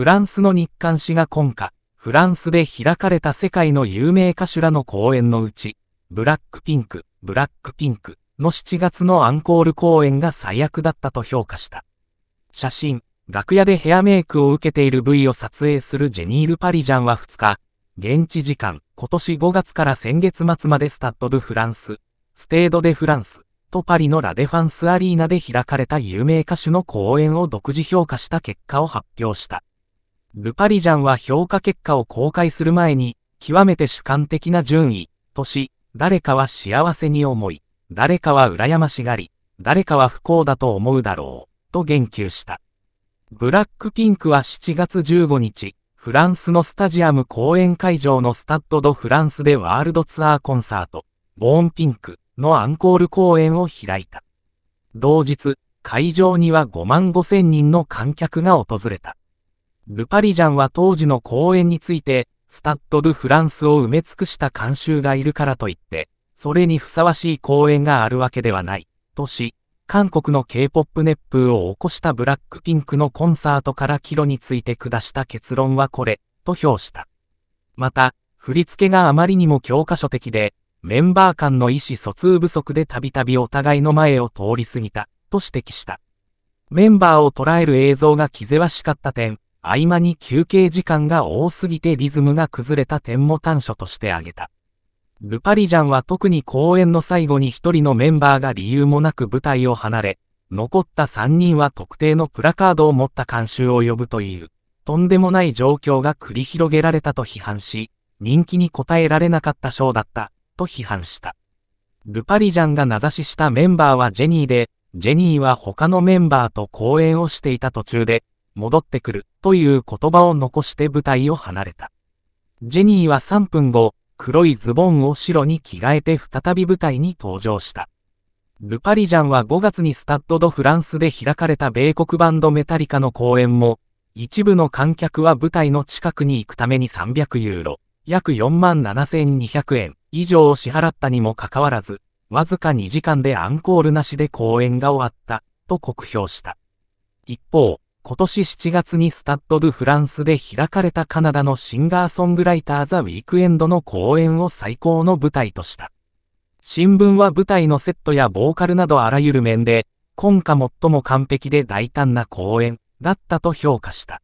フランスの日刊誌が今夏、フランスで開かれた世界の有名歌手らの公演のうち、ブラックピンク、ブラックピンクの7月のアンコール公演が最悪だったと評価した。写真、楽屋でヘアメイクを受けている部位を撮影するジェニール・パリジャンは2日、現地時間、今年5月から先月末までスタッド・ド・フランス、ステード・デ・フランス、とパリのラデファンスアリーナで開かれた有名歌手の公演を独自評価した結果を発表した。ルパリジャンは評価結果を公開する前に、極めて主観的な順位、とし、誰かは幸せに思い、誰かは羨ましがり、誰かは不幸だと思うだろう、と言及した。ブラックピンクは7月15日、フランスのスタジアム公演会場のスタッド・ド・フランスでワールドツアーコンサート、ボーンピンクのアンコール公演を開いた。同日、会場には5万5千人の観客が訪れた。ルパリジャンは当時の公演について、スタッド・ドゥ・フランスを埋め尽くした観衆がいるからといって、それにふさわしい公演があるわけではない、とし、韓国の K-POP 熱風を起こしたブラックピンクのコンサートから帰路について下した結論はこれ、と評した。また、振り付けがあまりにも教科書的で、メンバー間の意思疎通不足でたびたびお互いの前を通り過ぎた、と指摘した。メンバーを捉える映像が気ぜわしかった点、合間に休憩時間が多すぎてリズムが崩れた点も短所として挙げた。ルパリジャンは特に公演の最後に一人のメンバーが理由もなく舞台を離れ、残った三人は特定のプラカードを持った監修を呼ぶという、とんでもない状況が繰り広げられたと批判し、人気に応えられなかったショーだった、と批判した。ルパリジャンが名指ししたメンバーはジェニーで、ジェニーは他のメンバーと公演をしていた途中で、戻ってくるという言葉を残して舞台を離れた。ジェニーは3分後、黒いズボンを白に着替えて再び舞台に登場した。ルパリジャンは5月にスタッド・ド・フランスで開かれた米国バンドメタリカの公演も、一部の観客は舞台の近くに行くために300ユーロ、約4万7200円以上を支払ったにもかかわらず、わずか2時間でアンコールなしで公演が終わった、と酷評した。一方、今年7月にスタッド・ドゥ・フランスで開かれたカナダのシンガーソングライターザ・ウィークエンドの公演を最高の舞台とした。新聞は舞台のセットやボーカルなどあらゆる面で、今夏最も完璧で大胆な公演だったと評価した。